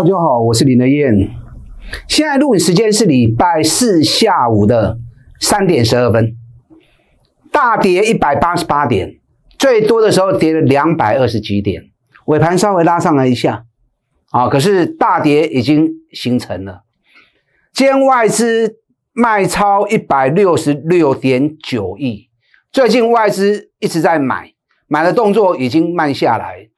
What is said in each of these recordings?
大家好，我是林德燕。现在录影时间是礼拜四下午的三点十二分，大跌一百八十八点，最多的时候跌了两百二十几点，尾盘稍微拉上来一下，啊，可是大跌已经形成了。今天外资卖超一百六十六点九亿，最近外资一直在买，买的动作已经慢下来。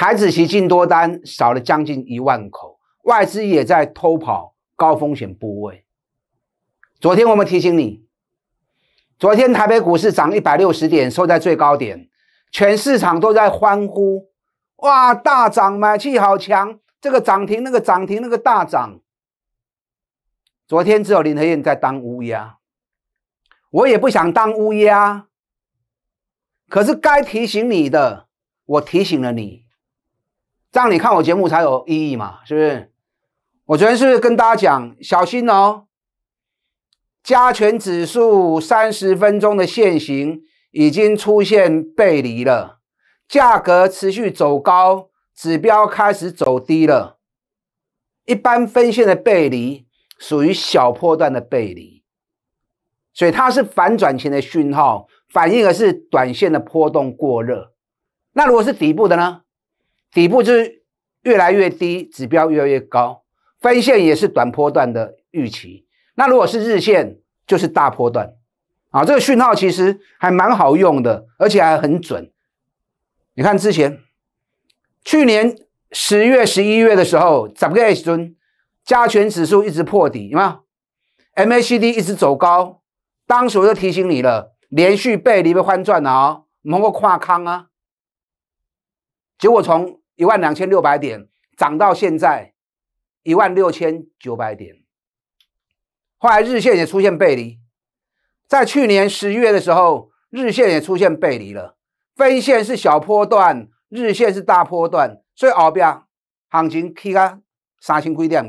台子席净多单少了将近一万口，外资也在偷跑高风险部位。昨天我们提醒你，昨天台北股市涨一百六十点，收在最高点，全市场都在欢呼，哇，大涨，买气好强，这个涨停，那个涨停，那个大涨。昨天只有林和燕在当乌鸦，我也不想当乌鸦，可是该提醒你的，我提醒了你。这样你看我节目才有意义嘛？是不是？我昨天是不是跟大家讲，小心哦！加权指数三十分钟的线形已经出现背离了，价格持续走高，指标开始走低了。一般分线的背离属于小波段的背离，所以它是反转前的讯号，反映的是短线的波动过热。那如果是底部的呢？底部就是越来越低，指标越来越高，分线也是短波段的预期。那如果是日线，就是大波段啊。这个讯号其实还蛮好用的，而且还很准。你看之前去年十月、十一月的时候，三个 H 尊加权指数一直破底，有没有 MACD 一直走高？当时我就提醒你了，连续背离被翻转了啊，能够跨康啊，结果从。一万两千六百点涨到现在一万六千九百点，后来日线也出现背离，在去年十月的时候，日线也出现背离了，分线是小波段，日线是大波段，所以边行情起啊三千归点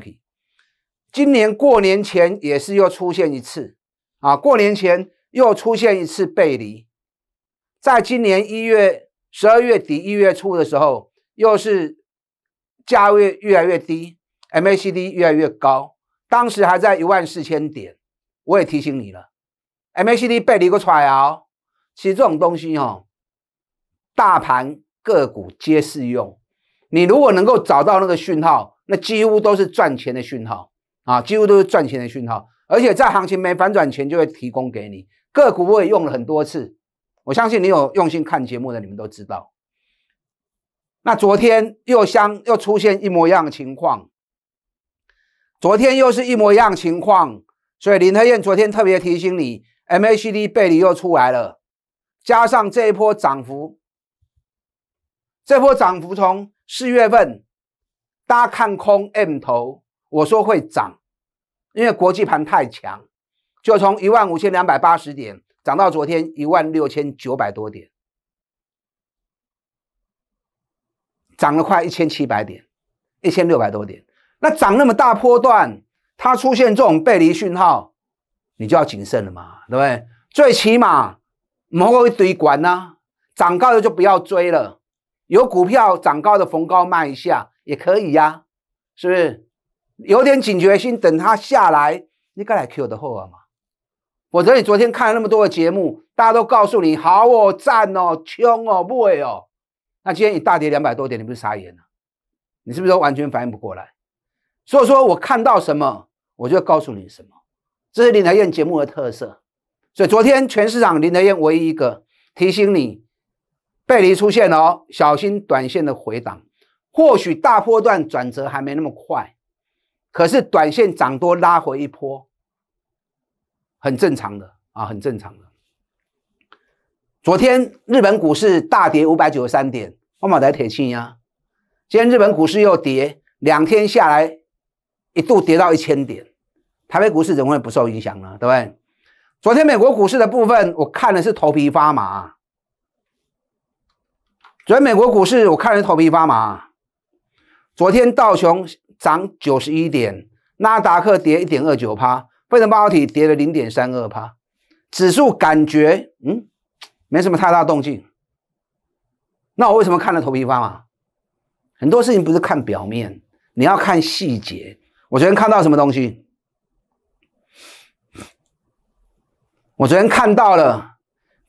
今年过年前也是又出现一次啊，过年前又出现一次背离，在今年一月十二月底一月初的时候。又是价位越来越低，MACD 越来越高，当时还在一万四千点，我也提醒你了，MACD 背离过出来哦。其实这种东西哦，大盘个股皆适用。你如果能够找到那个讯号，那几乎都是赚钱的讯号啊，几乎都是赚钱的讯号。而且在行情没反转前，就会提供给你个股。我也用了很多次，我相信你有用心看节目的，你们都知道。那昨天又相又出现一模一样的情况，昨天又是一模一样情况，所以林和燕昨天特别提醒你，MACD 背离又出来了，加上这一波涨幅，这波涨幅从四月份大家看空 M 头，我说会涨，因为国际盘太强，就从一万五千两百八十点涨到昨天一万六千九百多点。涨了快一千七百点，一千六百多点，那涨那么大波段，它出现这种背离讯号，你就要谨慎了嘛，对不对？最起码某个一堆管呢，涨高的就不要追了，有股票涨高的逢高卖一下也可以呀，是不是？有点警觉心，等它下来，你该来 Q 的货嘛。我则你昨天看了那么多的节目，大家都告诉你好哦，赞哦，冲哦，买哦。那今天你大跌两百多点，你不是傻眼了？你是不是完全反应不过来？所以说我看到什么，我就告诉你什么，这是林德燕节目的特色。所以昨天全市场林德燕唯一一个提醒你，背离出现了，小心短线的回档。或许大波段转折还没那么快，可是短线涨多拉回一波，很正常的啊，很正常的。昨天日本股市大跌五百九十三点，我买的铁青呀。今天日本股市又跌，两天下来一度跌到一千点。台北股市怎么会不受影响呢？对不对？昨天美国股市的部分，我看的是头皮发麻。昨天美国股市，我看的是头皮发麻。昨天道琼涨九十一点，纳达克跌一点二九趴，费城半导体跌了零点三二趴，指数感觉嗯。没什么太大动静，那我为什么看了头皮发麻？很多事情不是看表面，你要看细节。我昨天看到什么东西？我昨天看到了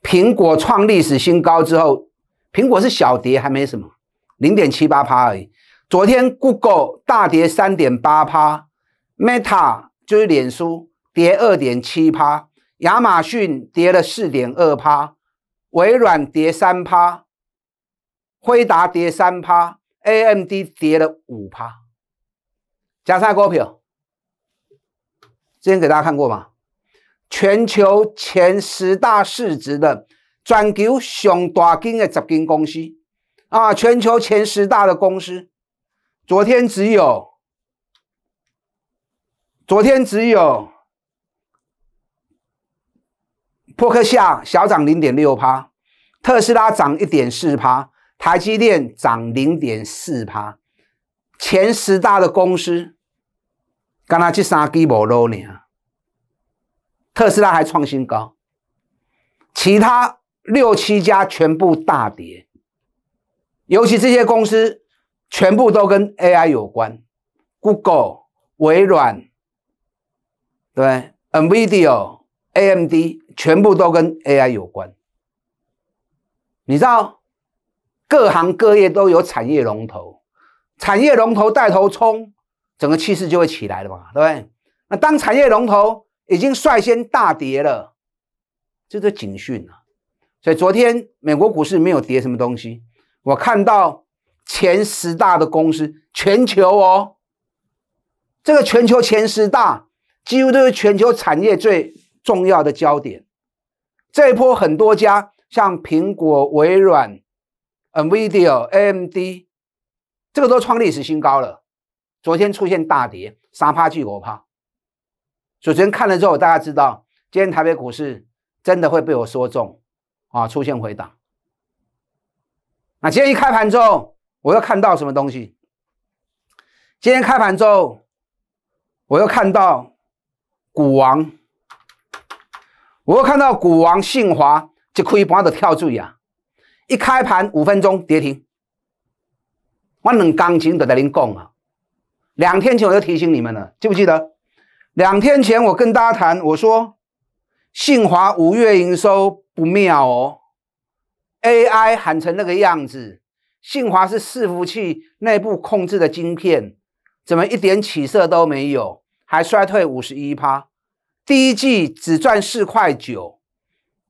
苹果创历史新高之后，苹果是小跌，还没什么，零点七八趴而已。昨天 Google 大跌三点八趴，Meta 就是脸书跌二点七趴，亚马逊跌了四点二趴。微软跌三趴，辉达跌三趴，AMD 跌了五趴。讲啥股票？之前给大家看过吗？全球前十大市值的、全球上大金的十金公司啊，全球前十大的公司，昨天只有，昨天只有。破克夏小涨零点六帕，特斯拉涨一点四帕，台积电涨零点四帕，前十大的公司，刚刚这三基无落呢，特斯拉还创新高，其他六七家全部大跌，尤其这些公司全部都跟 AI 有关，Google、微软、对，Nvidia。A.M.D. 全部都跟 A.I. 有关，你知道，各行各业都有产业龙头，产业龙头带头冲，整个气势就会起来了嘛，对不对？那当产业龙头已经率先大跌了，这是警讯啊！所以昨天美国股市没有跌什么东西，我看到前十大的公司，全球哦，这个全球前十大几乎都是全球产业最。重要的焦点，这一波很多家，像苹果、微软、Nvidia、AMD，这个都创历史新高了。昨天出现大跌，三趴巨我趴。主持人看了之后，大家知道，今天台北股市真的会被我说中啊，出现回档。那今天一开盘之后，我又看到什么东西？今天开盘之后，我又看到股王。我看到股王信华一开盘的跳注啊！一开盘五分钟跌停，我弄钢琴都在临讲啊！两天前我就提醒你们了，记不记得？两天前我跟大家谈，我说信华五月营收不妙哦，AI 喊成那个样子，信华是伺服器内部控制的晶片，怎么一点起色都没有，还衰退五十一趴？第一季只赚四块九，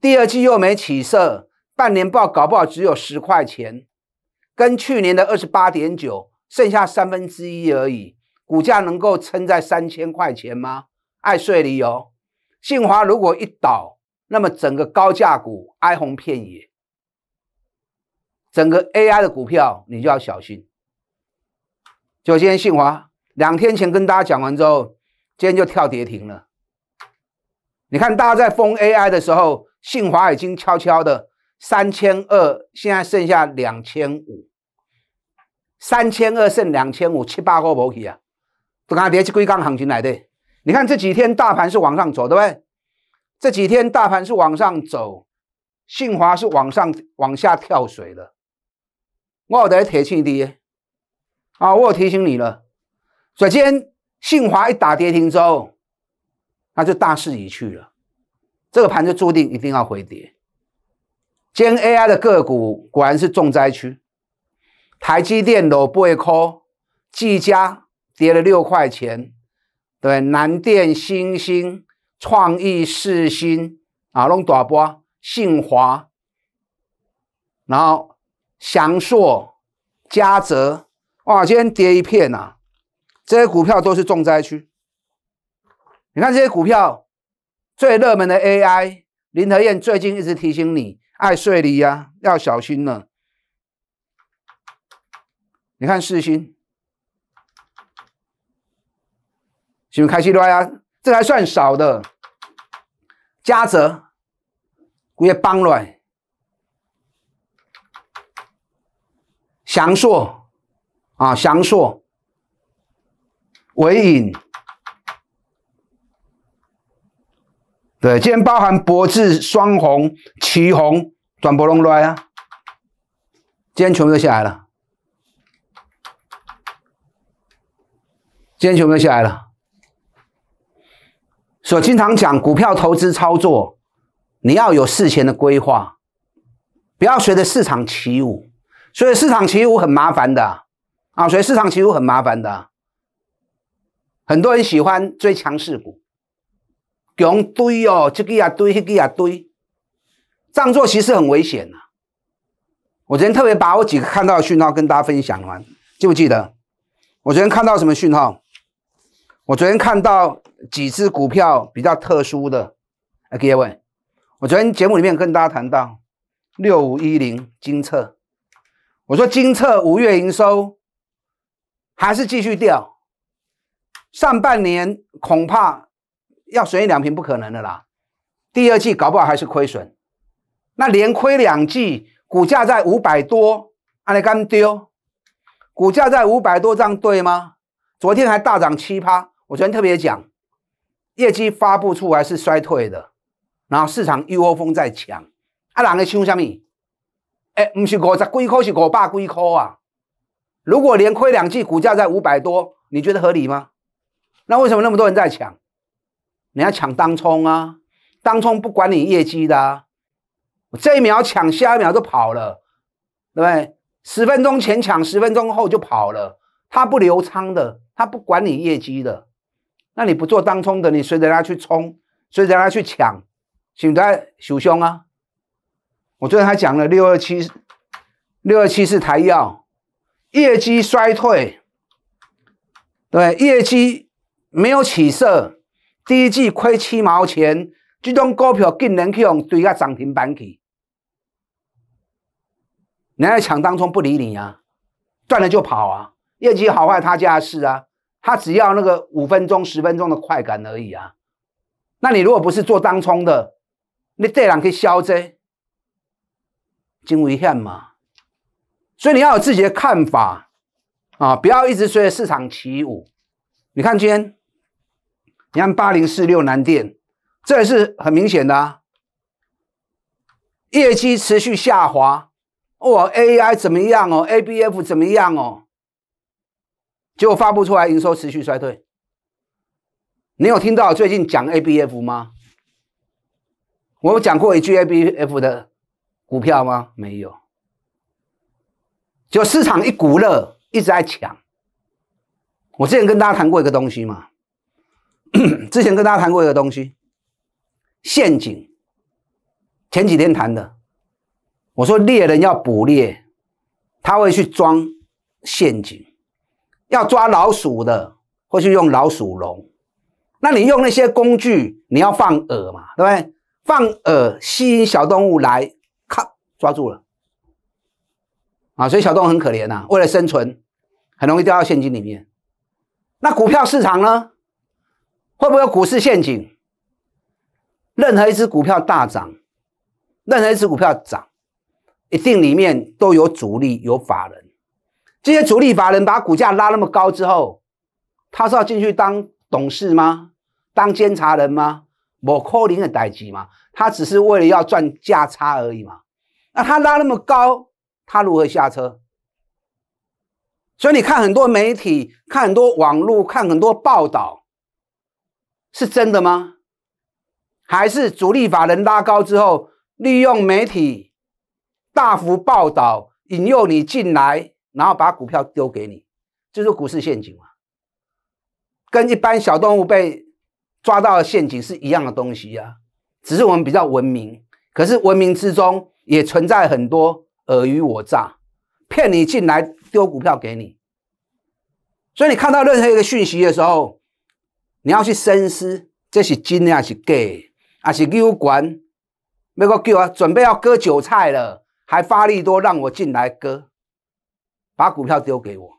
第二季又没起色，半年报搞不好只有十块钱，跟去年的二十八点九剩下三分之一而已。股价能够撑在三千块钱吗？爱睡理由，信华如果一倒，那么整个高价股哀鸿遍野，整个 AI 的股票你就要小心。就今天信华两天前跟大家讲完之后，今天就跳跌停了。你看，大家在封 AI 的时候，信华已经悄悄的三千二，现在剩下两千五，三千二剩两千五，七八个破位啊，等下跌去归杠行情来的。你看这几天大盘是往上走，对不对？这几天大盘是往上走，信华是往上往下跳水了，我有得铁气的，啊，我提醒你了，所以今天信华一打跌停之后，那就大势已去了。这个盘就注定一定要回跌，兼 AI 的个股果然是重灾区，台积电、罗布瑞科、技嘉跌了六块钱，对，南电、新星、创意、世新啊，弄大波，信华，然后翔硕、嘉泽，哇，今天跌一片呐，这些股票都是重灾区，你看这些股票。最热门的 AI 林和燕最近一直提醒你，爱睡你呀，要小心了。你看四星，喜欢开起来呀，这还算少的。嘉泽，我也帮软。祥硕啊，祥硕，韦影。对，今天包含博智、双红、奇红、短波龙、来啊，今天全部都下来了。今天全部都下来了。所以经常讲股票投资操作，你要有事前的规划，不要随着市场起舞。所以市场起舞很麻烦的啊，所以市场起舞很麻烦的。很多人喜欢追强势股。强堆哦，这个也堆，那个也堆，这样做其实很危险呐。我昨天特别把我几个看到的讯号跟大家分享完，记不记得？我昨天看到什么讯号？我昨天看到几只股票比较特殊的。阿各位，我昨天节目里面跟大家谈到六五一零金策，我说金策五月营收还是继续掉，上半年恐怕。要损一两瓶不可能的啦，第二季搞不好还是亏损，那连亏两季，股价在五百多，阿你干丢，股价在五百多，这样对吗？昨天还大涨七趴，我昨天特别讲，业绩发布出来是衰退的，然后市场一窝蜂在抢，阿人会抢什么？哎，不是五十几块，是五百几块啊！如果连亏两季，股价在五百多，你觉得合理吗？那为什么那么多人在抢？你要抢当冲啊，当冲不管你业绩的，我这一秒抢，下一秒就跑了，对不对？十分钟前抢，十分钟后就跑了。他不留仓的，他不管你业绩的。那你不做当冲的，你随着他去冲，随着他去抢，请大家小心啊！我昨天还讲了六二七，六二七是台药业绩衰退，对，业绩没有起色。第一季亏七毛钱，这档股票竟然去用堆到涨停板去。人家抢当中不理你啊，赚了就跑啊，业绩好坏他家事啊，他只要那个五分钟、十分钟的快感而已啊。那你如果不是做当冲的，你这然去消灾，真危险嘛。所以你要有自己的看法啊，不要一直随着市场起舞。你看今天。你看八零四六南电，这也是很明显的啊，业绩持续下滑，哦 AI 怎么样哦？ABF 怎么样哦？结果发布出来营收持续衰退。你有听到最近讲 ABF 吗？我有讲过一句 ABF 的股票吗？没有。就市场一股热一直在抢。我之前跟大家谈过一个东西嘛。之前跟大家谈过一个东西，陷阱。前几天谈的，我说猎人要捕猎，他会去装陷阱，要抓老鼠的，会去用老鼠笼。那你用那些工具，你要放饵嘛，对不对？放饵吸引小动物来咔抓住了啊！所以小动物很可怜呐，为了生存，很容易掉到陷阱里面。那股票市场呢？会不会股市陷阱？任何一只股票大涨，任何一只股票涨，一定里面都有主力有法人。这些主力法人把股价拉那么高之后，他是要进去当董事吗？当监察人吗？某扣零的代级吗？他只是为了要赚价差而已嘛。那他拉那么高，他如何下车？所以你看很多媒体，看很多网络，看很多报道。是真的吗？还是主力把人拉高之后，利用媒体大幅报道，引诱你进来，然后把股票丢给你，就是股市陷阱嘛？跟一般小动物被抓到的陷阱是一样的东西呀，只是我们比较文明。可是文明之中也存在很多尔虞我诈，骗你进来丢股票给你。所以你看到任何一个讯息的时候，你要去深思，这是真还是假？还是溜管要个叫啊，准备要割韭菜了，还发力多让我进来割，把股票丢给我。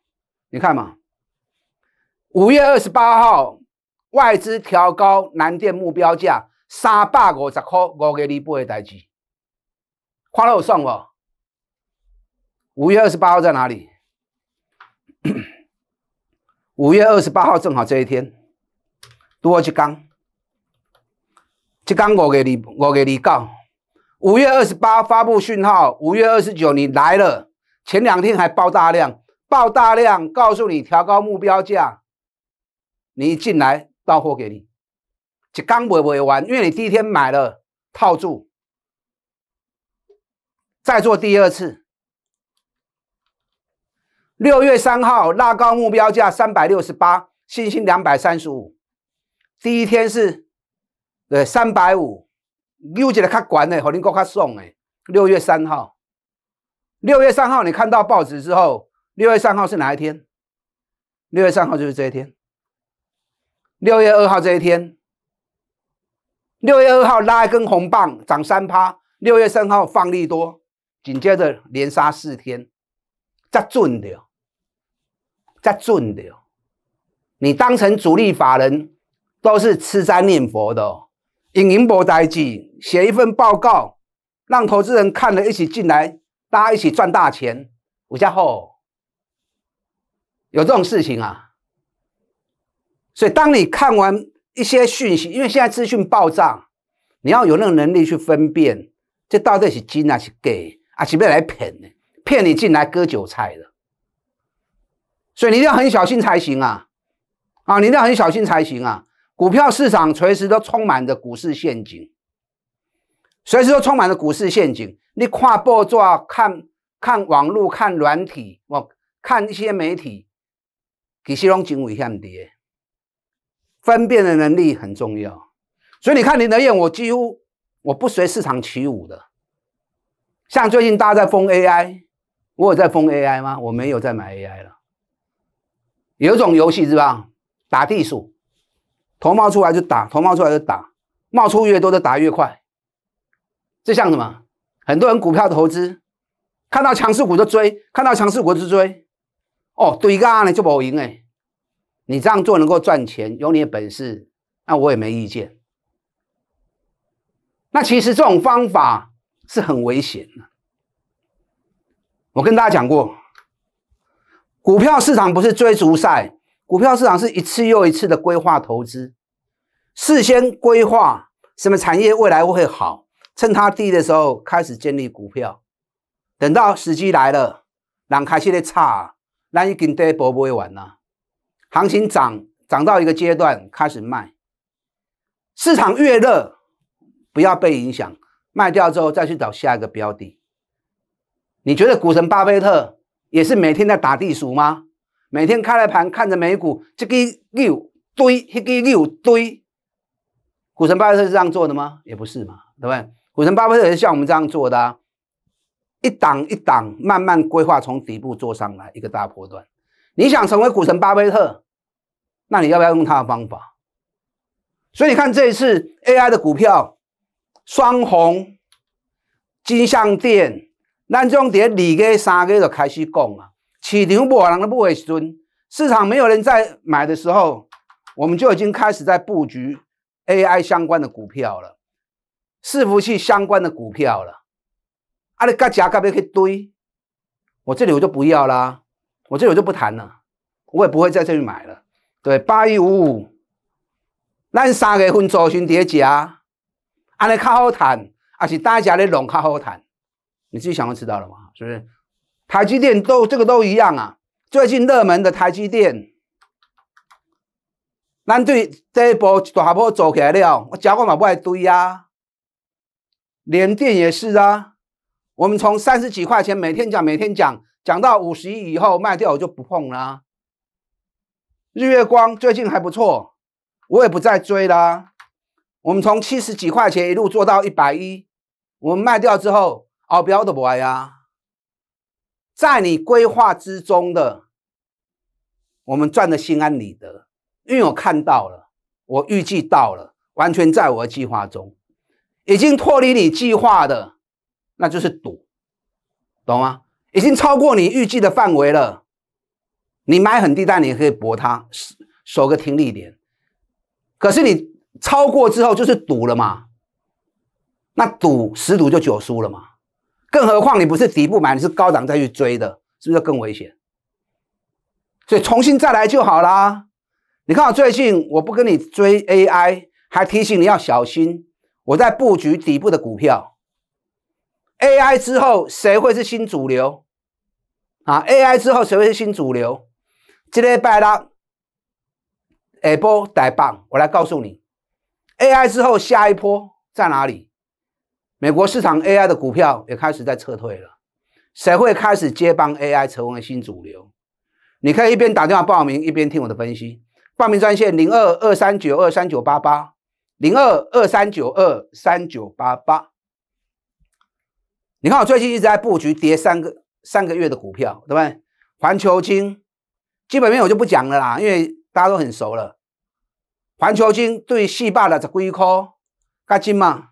你看嘛，五月二十八号外资调高南电目标价三百五十块，五个月半的代志，看了有爽无？五月二十八号在哪里？五月二十八号正好这一天。多一缸，一缸五月二五月二告，五月二十八发布讯号，五月二十九你来了，前两天还报大量，报大量告诉你调高目标价，你一进来到货给你，一缸不卖完，因为你第一天买了套住，再做第二次，六月三号拉高目标价三百六十八，信心两百三十五。第一天是，对三百五，六觉得较悬呢，和你讲较爽哎。六月三号，六月三号你看到报纸之后，六月三号是哪一天？六月三号就是这一天。六月二号这一天，六月二号拉一根红棒，涨三趴。六月三号放力多，紧接着连杀四天，在准的，在准的。你当成主力法人。都是吃斋念佛的，隐印博斋记写一份报告，让投资人看了一起进来，大家一起赚大钱。我家后有这种事情啊，所以当你看完一些讯息，因为现在资讯爆炸，你要有那个能力去分辨，这到底是金还是给啊，是不是来骗骗你进来割韭菜的？所以你一定要很小心才行啊！啊，你一定要很小心才行啊！股票市场随时都充满着股市陷阱，随时都充满着股市陷阱。你看报做，看看网络，看软体，看一些媒体，其实拢真危险的。分辨的能力很重要。所以你看林德燕，我几乎我不随市场起舞的。像最近大家在封 AI，我有在封 AI 吗？我没有在买 AI 了。有一种游戏是吧，打地鼠。头冒出来就打，头冒出来就打，冒出越多的打越快。这像什么？很多人股票投资，看到强势股就追，看到强势股就追。哦，一个案呢就保赢哎，你这样做能够赚钱，有你的本事，那我也没意见。那其实这种方法是很危险的。我跟大家讲过，股票市场不是追逐赛。股票市场是一次又一次的规划投资，事先规划什么产业未来会好，趁它低的时候开始建立股票，等到时机来了，浪开始的差，咱已经底不会完了，行情涨涨到一个阶段开始卖，市场越热，不要被影响，卖掉之后再去找下一个标的。你觉得股神巴菲特也是每天在打地鼠吗？每天开了盘，看着美股，这个六堆，那个六堆，股神巴菲特是这样做的吗？也不是嘛，对不对？股神巴菲特也是像我们这样做的，一档一档，慢慢规划，从底部做上来一个大波段。你想成为股神巴菲特，那你要不要用他的方法？所以你看这一次 AI 的股票，双红、金象电、南中蝶、二哥、三哥都开始讲了。起牛不二郎的不回村，市场没有人在买的时候，我们就已经开始在布局 AI 相关的股票了，伺服器相关的股票了。啊，你各家各别去堆，我这里我就不要啦，我这里我就不谈了，我也不会在这里买了。对，八一五五，咱三月份做循跌加，安尼较好谈，还是大家的拢较好谈，你自己想就知道了嘛，是不是？台积电都这个都一样啊！最近热门的台积电，咱对这一波大波走起来了，我加个嘛不爱堆呀。联电也是啊，我们从三十几块钱每天讲，每天讲，讲到五十亿以后卖掉我就不碰啦。日月光最近还不错，我也不再追啦。我们从七十几块钱一路做到一百一，我们卖掉之后奥标都不爱呀。在你规划之中的，我们赚的心安理得，因为我看到了，我预计到了，完全在我的计划中。已经脱离你计划的，那就是赌，懂吗？已经超过你预计的范围了。你买很低，但你也可以博它，守个听力点。可是你超过之后，就是赌了嘛？那赌十赌就九输了吗？更何况你不是底部买，你是高档再去追的，是不是更危险？所以重新再来就好啦。你看我最近我不跟你追 AI，还提醒你要小心。我在布局底部的股票。AI 之后谁会是新主流？啊，AI 之后谁会是新主流？今天拜啦，下波大棒，我来告诉你，AI 之后下一波在哪里？美国市场 AI 的股票也开始在撤退了，谁会开始接棒 AI 成为新主流？你可以一边打电话报名，一边听我的分析。报名专线零二二三九二三九八八零二二三九二三九八八。你看我最近一直在布局跌三个三个月的股票，对不对？环球金，基本面我就不讲了啦，因为大家都很熟了。环球金对细百的这几块，加金嘛。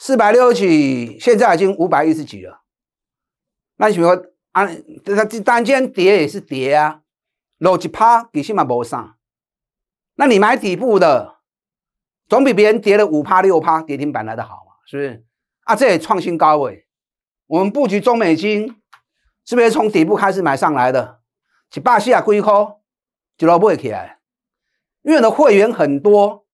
四百六十几，现在已经五百一十几了。那你说啊，这它单间跌也是跌啊，落几趴其实嘛不上。那你买底部的，总比别人跌了五趴六趴跌停板来的好嘛？是不是？啊，这也创新高位。我们布局中美金，是不是从底部开始买上来的？几巴西亚圭科，就罗布起来。因为的会员很多，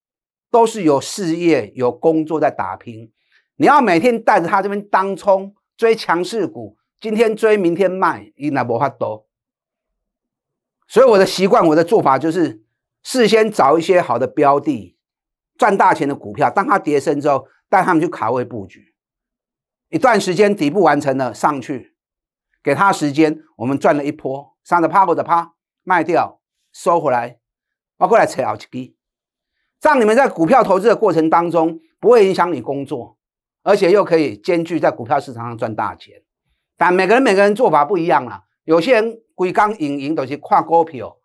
都是有事业、有工作在打拼。你要每天带着他这边当冲追强势股，今天追明天卖，你那不法多。所以我的习惯，我的做法就是事先找一些好的标的，赚大钱的股票，当它跌升之后，带他们去卡位布局，一段时间底部完成了上去，给他时间，我们赚了一波，上的趴或者趴卖掉收回来，我过来扯耳机，让你们在股票投资的过程当中不会影响你工作。而且又可以兼具在股票市场上赚大钱，但每个人每个人做法不一样了。有些人规刚赢赢都是跨股票，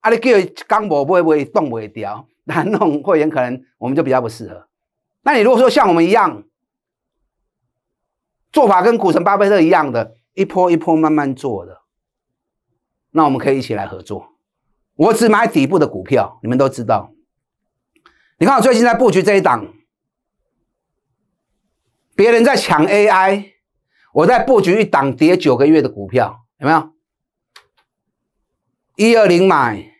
啊，你给刚博会不会动不会掉？那那种会员可能我们就比较不适合。那你如果说像我们一样，做法跟股神巴菲特一样的，一波一波慢慢做的，那我们可以一起来合作。我只买底部的股票，你们都知道。你看我最近在布局这一档。别人在抢 AI，我在布局一档跌九个月的股票，有没有？一二零买，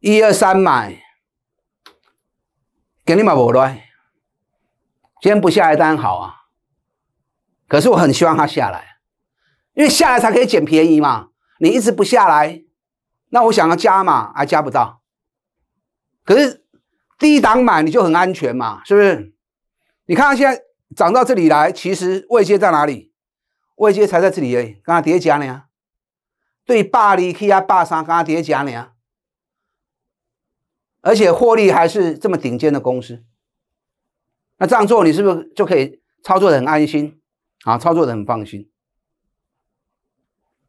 一二三买，给你买不来。今天不下来当然好啊，可是我很希望它下来，因为下来才可以捡便宜嘛。你一直不下来，那我想要加嘛，还加不到。可是低档买你就很安全嘛，是不是？你看它现在。涨到这里来，其实位阶在哪里？位阶才在这里而已。刚刚叠加呢，对吧？利比亚、巴沙刚刚叠加呢，而且获利还是这么顶尖的公司。那这样做，你是不是就可以操作得很安心？啊，操作得很放心。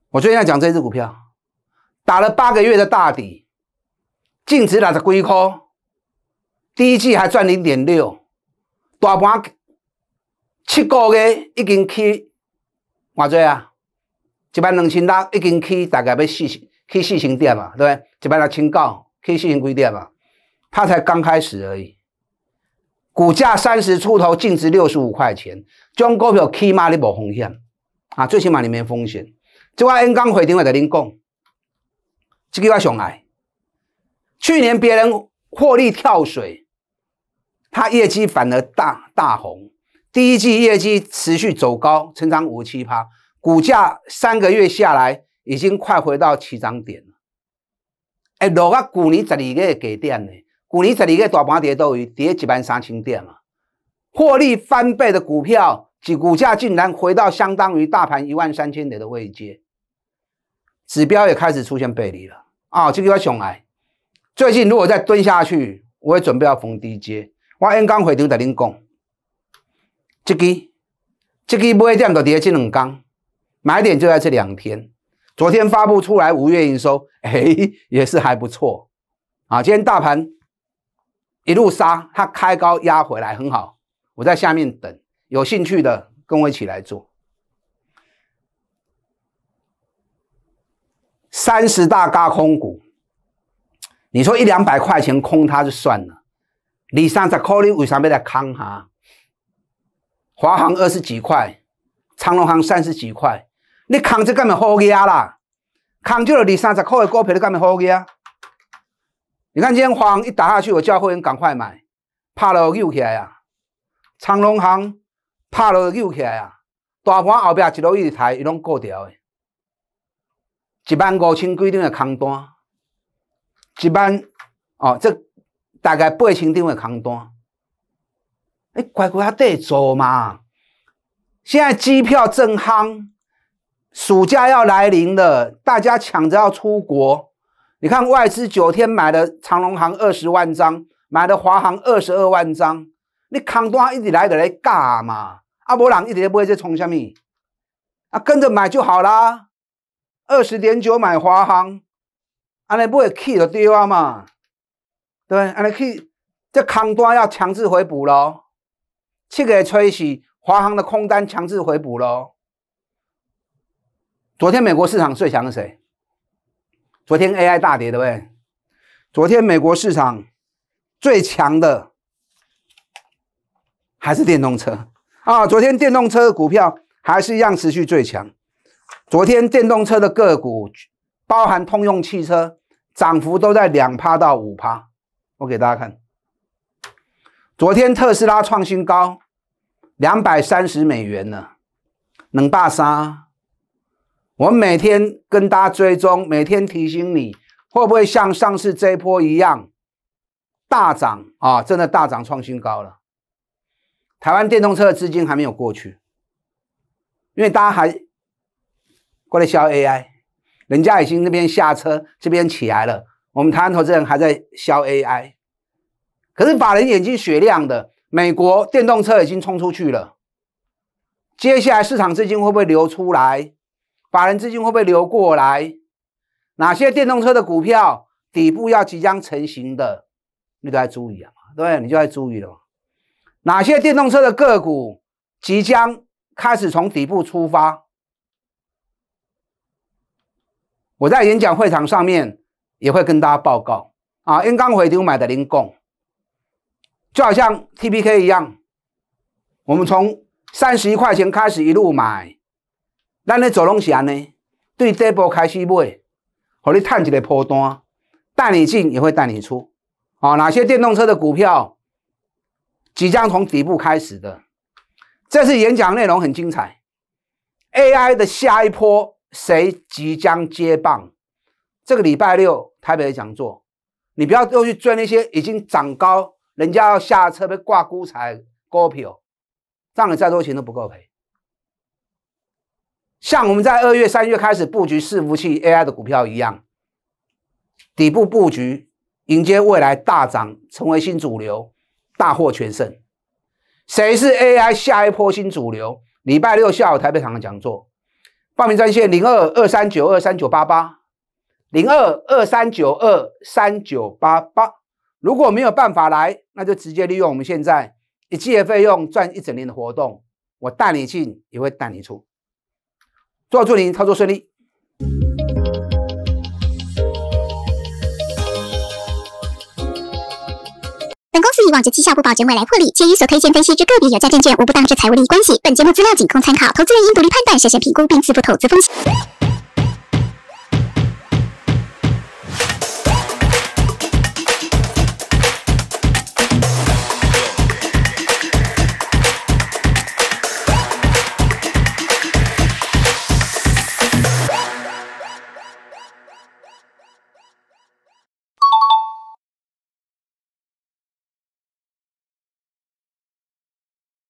我最近讲这只股票，打了八个月的大底，净值打的亏空，第一季还赚零点六，大盘。七个月已经去，偌济啊？一万两千六已经去大概要四去四千点啊，对不对？一万六千九去四千几点啊？它才刚开始而已。股价三十出头，净值六十五块钱，将股票起码你无风险啊，最起码你没风险。即话因讲回电话同你讲，即句话上来。去年别人获利跳水，它业绩反而大大红。第一季业绩持续走高，成长五七趴，股价三个月下来已经快回到起涨点了。哎，落啊！去年十二月给点的，去年十二月大盘跌到跌一万三千点啊，获利翻倍的股票，及股价竟然回到相当于大盘一万三千点的位阶，指标也开始出现背离了啊！这个熊来，最近如果再蹲下去，我也准备要逢低接。我 N 刚回头给您讲。这个，这个不会这样子跌，只能刚买点就在这两天。昨天发布出来五月营收，哎，也是还不错啊。今天大盘一路杀，它开高压回来很好，我在下面等，有兴趣的跟我一起来做。三十大咖空股，你说一两百块钱空它就算了，你三十块你为啥要来扛哈？华航二十几块，长隆航三十几块，你扛这干嘛好去啦？扛住了，二三十块的股票你干嘛好去你看今天华航一打下去，我叫会员赶快买，怕了又起来啊！长隆航怕了又起来啊！大盘后壁一路一直抬，伊拢过掉的，一万五千几点的空单，一万哦，这大概八千点的空单。乖乖，他得走嘛！现在机票正夯，暑假要来临了，大家抢着要出国。你看外资九天买了长龙航二十万张，买了华航二十二万张，你康端一直来的来尬嘛？阿伯朗一直也不会在冲什么，啊，跟着买就好啦。二十点九买华航，安尼不会去就对了嘛？对，安尼去，这康端要强制回补喽。去个吹洗华航的空单强制回补喽。昨天美国市场最强是谁？昨天 AI 大跌对不对？昨天美国市场最强的还是电动车啊！昨天电动车股票还是一样持续最强。昨天电动车的个股，包含通用汽车，涨幅都在两趴到五趴。我给大家看。昨天特斯拉创新高，两百三十美元呢，能大杀？我们每天跟大家追踪，每天提醒你，会不会像上次这一波一样大涨啊？真的大涨创新高了。台湾电动车的资金还没有过去，因为大家还过来消 AI，人家已经那边下车，这边起来了，我们台湾投资人还在消 AI。可是法人眼睛雪亮的，美国电动车已经冲出去了，接下来市场资金会不会流出来？法人资金会不会流过来？哪些电动车的股票底部要即将成型的，你都要注意啊，对你就要注意了。哪些电动车的个股即将开始从底部出发？我在演讲会场上面也会跟大家报告啊，因为刚回，我买的零供。就好像 T P K 一样，我们从三十一块钱开始一路买，那你走龙翔呢？对这波开始买，让你探几个坡单，带你进也会带你出。啊，哪些电动车的股票即将从底部开始的？这次演讲内容很精彩，A I 的下一波谁即将接棒？这个礼拜六台北的讲座，你不要又去追那些已经涨高。人家要下车被挂孤彩高票，让你再多钱都不够赔。像我们在二月、三月开始布局伺服器 AI 的股票一样，底部布局迎接未来大涨，成为新主流，大获全胜。谁是 AI 下一波新主流？礼拜六下午台北场的讲座，报名专线零二二三九二三九八八零二二三九二三九八八。如果没有办法来，那就直接利用我们现在一季的费用赚一整年的活动。我带你进，也会带你出。祝祝您操作顺利。本公司以往站绩效不保，证未来获利。且与所推荐分析之个别有价证券，无不当之财务利益关系。本节目资料仅供参考，投资人应独立判断，审慎评估，并自负投资风险。